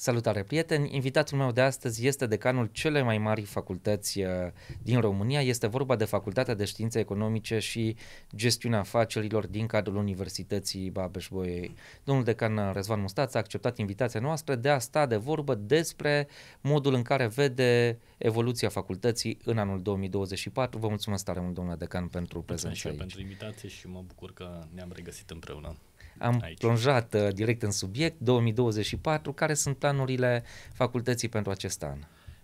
Salutare, prieteni! Invitatul meu de astăzi este decanul cele mai mari facultăți uh, din România. Este vorba de Facultatea de Științe Economice și Gestiunea Afacerilor din cadrul Universității babeș bolyai Domnul decan Răzvan Mustaț a acceptat invitația noastră de a sta de vorbă despre modul în care vede evoluția facultății în anul 2024. Vă mulțumesc tare mult, domnule decan, pentru prezența aici. pentru invitație și mă bucur că ne-am regăsit împreună. Am Aici. plonjat uh, direct în subiect 2024, care sunt planurile facultății pentru acest an?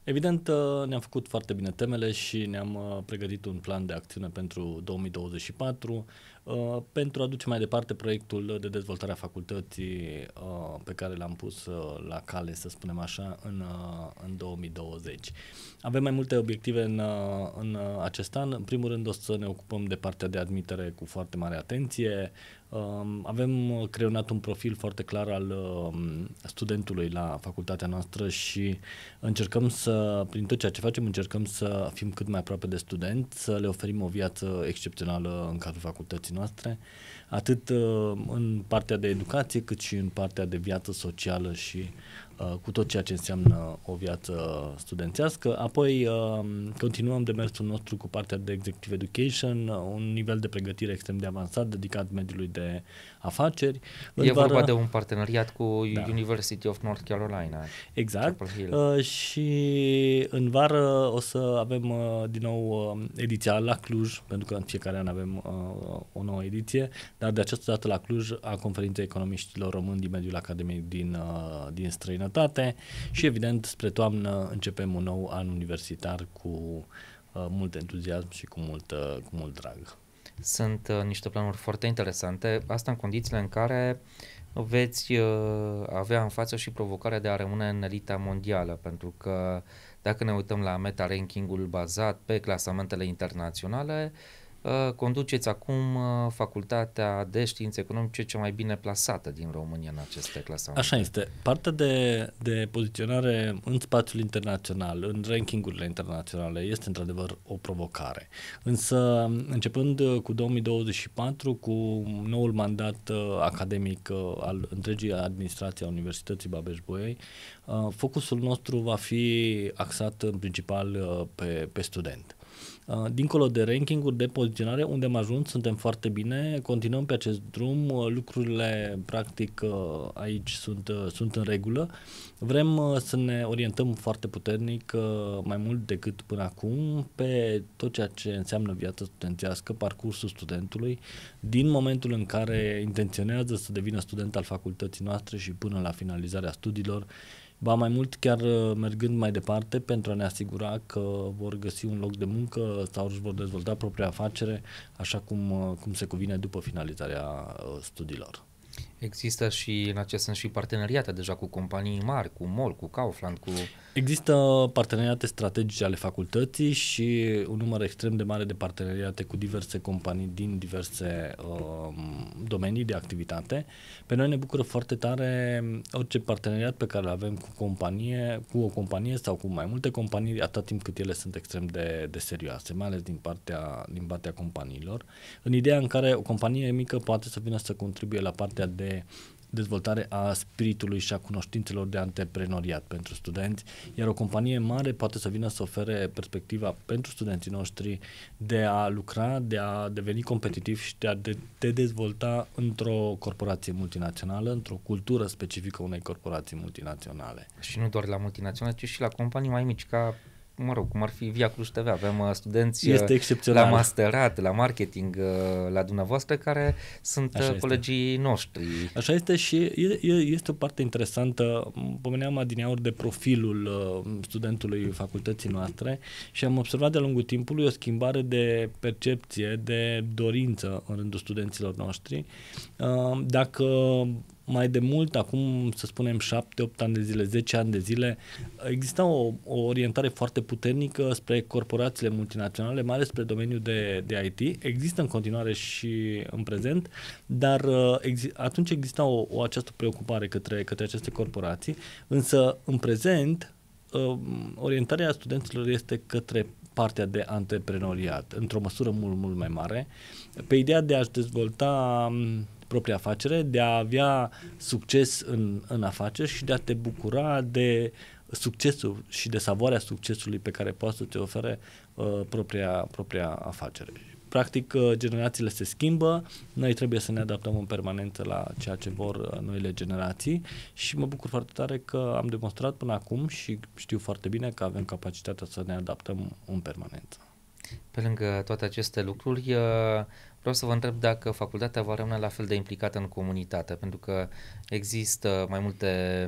Evident, uh, ne-am făcut foarte bine temele și ne-am uh, pregătit un plan de acțiune pentru 2024 uh, pentru a duce mai departe proiectul de dezvoltare a facultății pe care l-am pus la cale, să spunem așa, în, în 2020. Avem mai multe obiective în, în acest an. În primul rând o să ne ocupăm de partea de admitere cu foarte mare atenție. Um, avem uh, creionat un profil foarte clar al um, studentului la facultatea noastră și încercăm să, prin tot ceea ce facem, încercăm să fim cât mai aproape de student, să le oferim o viață excepțională în cadrul facultății noastre, atât uh, în partea de educație, cât și în partea de viață socială și Uh, cu tot ceea ce înseamnă o viață studențească. Apoi uh, continuăm demersul nostru cu partea de Executive Education, uh, un nivel de pregătire extrem de avansat dedicat mediului de afaceri. În vorba vară... vorba de un parteneriat cu da. University of North Carolina. Exact. Și în vară o să avem din nou ediția la Cluj, pentru că în fiecare an avem o nouă ediție, dar de această dată la Cluj a conferinței economiștilor români din mediul academic din, din străină străinătate și evident spre toamnă începem un nou an universitar cu uh, mult entuziasm și cu mult, uh, cu mult drag. Sunt uh, niște planuri foarte interesante, asta în condițiile în care veți uh, avea în față și provocarea de a rămâne în elita mondială, pentru că dacă ne uităm la meta ranking-ul bazat pe clasamentele internaționale, uh, conduceți acum uh, facultatea de științe economice cea mai bine plasată din România în aceste clasamente. Așa este. Partea de, de poziționare în spațiul internațional, în rankingurile internaționale, este într-adevăr o provocare. Însă, începând cu 2024, cu noul mandat uh, academic uh, al întregii administrații a Universității Babeș-Bolyai, focusul nostru va fi axat în principal pe, pe student. Uh, dincolo de rankinguri de poziționare, unde am ajuns, suntem foarte bine, continuăm pe acest drum, uh, lucrurile practic uh, aici sunt, sunt în regulă. Vrem să ne orientăm foarte puternic, mai mult decât până acum, pe tot ceea ce înseamnă viața studențească, parcursul studentului, din momentul în care intenționează să devină student al facultății noastre și până la finalizarea studiilor Ba mai mult chiar uh, mergând mai departe pentru a ne asigura că vor găsi un loc de muncă sau își vor dezvolta propria afacere așa cum, uh, cum se cuvine după finalizarea uh, studiilor. Există și, în acest sens, și parteneriate deja cu companii mari, cu MOL, cu Kaufland, cu... Există parteneriate strategice ale facultății și un număr extrem de mare de parteneriate cu diverse companii din diverse uh, domenii de activitate. Pe noi ne bucură foarte tare orice parteneriat pe care îl avem cu companie, cu o companie sau cu mai multe companii, atât timp cât ele sunt extrem de, de serioase, mai ales din partea, din partea companiilor, în ideea în care o companie mică poate să vină să contribuie la partea de dezvoltare a spiritului și a cunoștințelor de antreprenoriat pentru studenți, iar o companie mare poate să vină să ofere perspectiva pentru studenții noștri de a lucra, de a deveni competitiv și de a de, de dezvolta într-o corporație multinațională, într-o cultură specifică unei corporații multinaționale. Și nu doar la multinaționale, ci și la companii mai mici, ca mă rog, cum ar fi Via Cluj TV, avem uh, studenți este uh, la masterat, la marketing, uh, la dumneavoastră, care sunt Așa colegii este. noștri. Așa este și este o parte interesantă, pomeneam adineauri de profilul studentului facultății noastre și am observat de-a lungul timpului o schimbare de percepție, de dorință în rândul studenților noștri. Dacă mai de mult, acum să spunem 7-8 ani de zile, 10 ani de zile, exista o, o orientare foarte puternică spre corporațiile multinaționale, mai ales spre domeniul de, de IT. Există în continuare și în prezent, dar uh, ex, atunci exista o, o această preocupare către, către aceste corporații, însă în prezent uh, orientarea studenților este către partea de antreprenoriat, într-o măsură mult, mult mai mare, pe ideea de a-și dezvolta um, propria afacere, de a avea succes în, în afaceri și de a te bucura de succesul și de savoarea succesului pe care poate să te ofere uh, propria, propria afacere. Practic, uh, generațiile se schimbă, noi trebuie să ne adaptăm în permanență la ceea ce vor uh, noile generații și mă bucur foarte tare că am demonstrat până acum și știu foarte bine că avem capacitatea să ne adaptăm în permanență. Pe lângă toate aceste lucruri, uh, vreau să vă întreb dacă facultatea va rămâne la fel de implicată în comunitate, pentru că există mai multe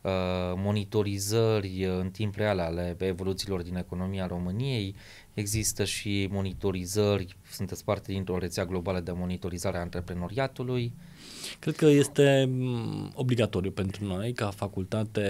uh, monitorizări în timp real ale evoluțiilor din economia României, există și monitorizări sunteți parte dintr-o rețea globală de monitorizare a antreprenoriatului. Cred că este obligatoriu pentru noi ca facultate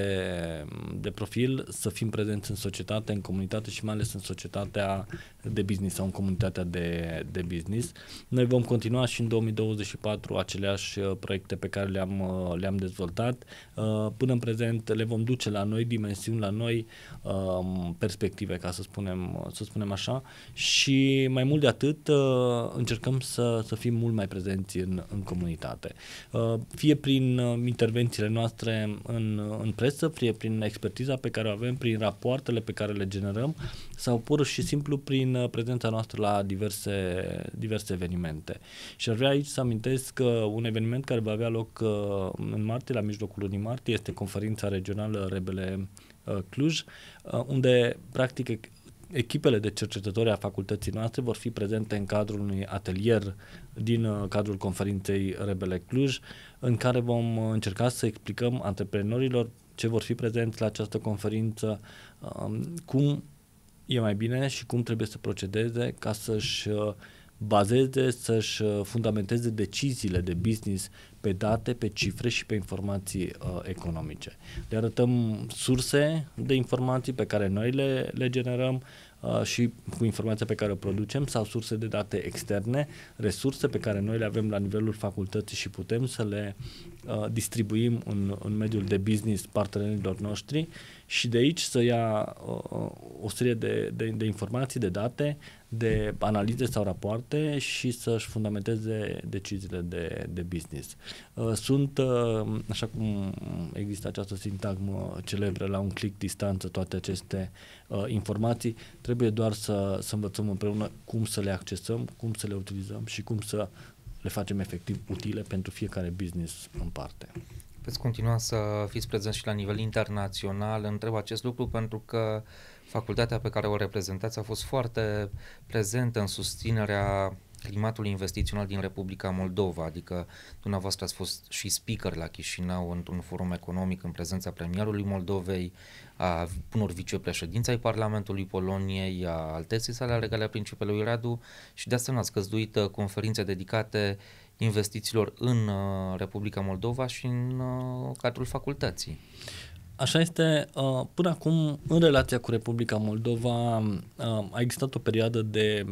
de profil să fim prezenți în societate, în comunitate și mai ales în societatea de business sau în comunitatea de, de business. Noi vom continua și în 2024 aceleași uh, proiecte pe care le-am, uh, le-am dezvoltat. Uh, până în prezent le vom duce la noi dimensiuni, la noi um, perspective, ca să spunem, să spunem așa. Și mai mult de atât, Uh, încercăm să, să fim mult mai prezenți în, în comunitate. Uh, fie prin uh, intervențiile noastre în, în presă, fie prin expertiza pe care o avem, prin rapoartele pe care le generăm sau pur și simplu prin prezența noastră la diverse, diverse evenimente. Și ar vrea aici să amintesc că un eveniment care va avea loc în martie, la mijlocul lunii martie, este conferința regională Rebele Cluj, unde practic echipele de cercetători a facultății noastre vor fi prezente în cadrul unui atelier din uh, cadrul conferinței Rebele Cluj, în care vom uh, încerca să explicăm antreprenorilor ce vor fi prezenți la această conferință, um, cum e mai bine și cum trebuie să procedeze ca să-și uh, bazeze, să-și uh, fundamenteze deciziile de business pe date, pe cifre și pe informații uh, economice. Le arătăm surse de informații pe care noi le, le generăm, uh, Uh, și cu informația pe care o producem sau surse de date externe, resurse pe care noi le avem la nivelul facultății și putem să le uh, distribuim în, în mediul de business partenerilor noștri și de aici să ia uh, o serie de, de, de informații, de date, de analize sau rapoarte și să-și fundamenteze deciziile de, de business. Sunt, așa cum există această sintagmă celebră la un click distanță, toate aceste uh, uh, informații, trebuie doar să, să învățăm împreună cum să le accesăm, cum să le utilizăm și cum să le facem efectiv utile pentru fiecare business în parte. Veți continua să fiți prezenți și la nivel internațional. Întreb acest lucru pentru că facultatea pe care o reprezentați a fost foarte prezentă în susținerea climatul investițional din Republica Moldova, adică dumneavoastră ați fost și speaker la Chișinău într-un forum economic în prezența premierului Moldovei, a unor vicepreședinți ai Parlamentului Poloniei, a alteții sale regale a principelui Radu și de asemenea ați căzduit uh, conferințe dedicate investițiilor în uh, Republica Moldova și în uh, cadrul facultății. Așa este, până acum, în relația cu Republica Moldova, a existat o perioadă de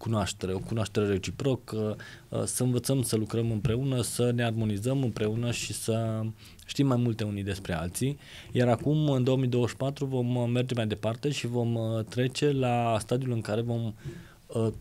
cunoaștere, o cunoaștere reciprocă, uh, să învățăm să lucrăm împreună, să ne armonizăm împreună și să știm mai multe unii despre alții. Iar acum, în 2024, vom uh, merge mai departe și vom uh, trece la stadiul în care vom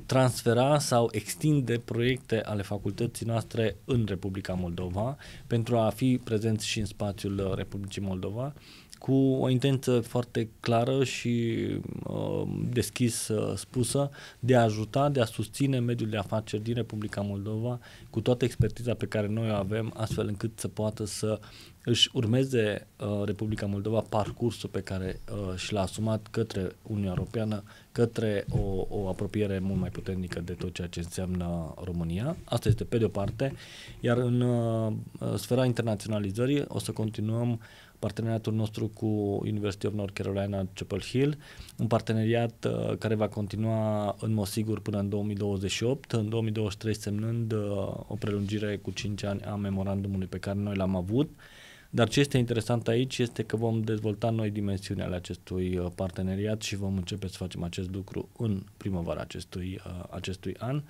transfera sau extinde proiecte ale facultății noastre în Republica Moldova pentru a fi prezenți și în spațiul Republicii Moldova cu o intenție foarte clară și uh, deschis uh, spusă de a ajuta, de a susține mediul de afaceri din Republica Moldova cu toată expertiza pe care noi o avem, astfel încât să poată să își urmeze uh, Republica Moldova parcursul pe care uh, și l-a asumat către Uniunea Europeană, către o, o apropiere mult mai puternică de tot ceea ce înseamnă România. Asta este pe de o parte, iar în uh, sfera internaționalizării o să continuăm uh, parteneriatul nostru cu University of North Carolina Chapel Hill, un parteneriat uh, care va continua în mod sigur până în 2028, în 2023 semnând uh, o prelungire cu 5 ani a memorandumului pe care noi l-am avut. Dar ce este interesant aici este că vom dezvolta noi dimensiunea ale acestui uh, parteneriat și vom începe să facem acest lucru în primăvara acestui, uh, acestui an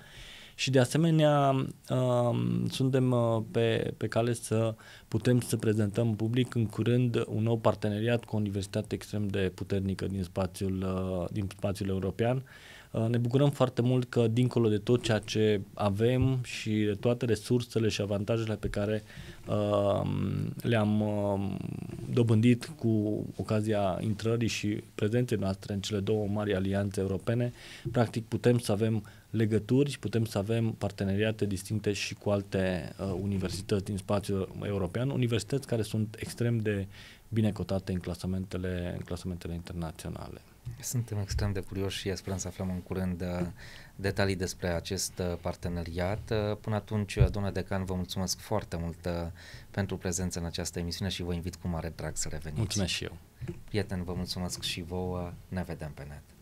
și de asemenea um, suntem uh, pe, pe cale să putem să prezentăm public în curând un nou parteneriat cu o universitate extrem de puternică din spațiul, uh, din spațiul european. Uh, ne bucurăm foarte mult că, dincolo de tot ceea ce avem și de toate resursele și avantajele pe care uh, le-am uh, dobândit cu ocazia intrării și prezenței noastre în cele două mari alianțe europene, practic putem să avem legături și putem să avem parteneriate distincte și cu alte uh, universități din spațiul european, universități care sunt extrem de bine cotate în clasamentele, în clasamentele internaționale. Suntem extrem de curioși și sperăm să aflăm în curând uh, detalii despre acest uh, parteneriat. Uh, până atunci, domnule decan, vă mulțumesc foarte mult pentru prezența în această emisiune și vă invit cu mare drag să reveniți. Mulțumesc și eu. Prieteni, vă mulțumesc și vouă. Ne vedem pe net.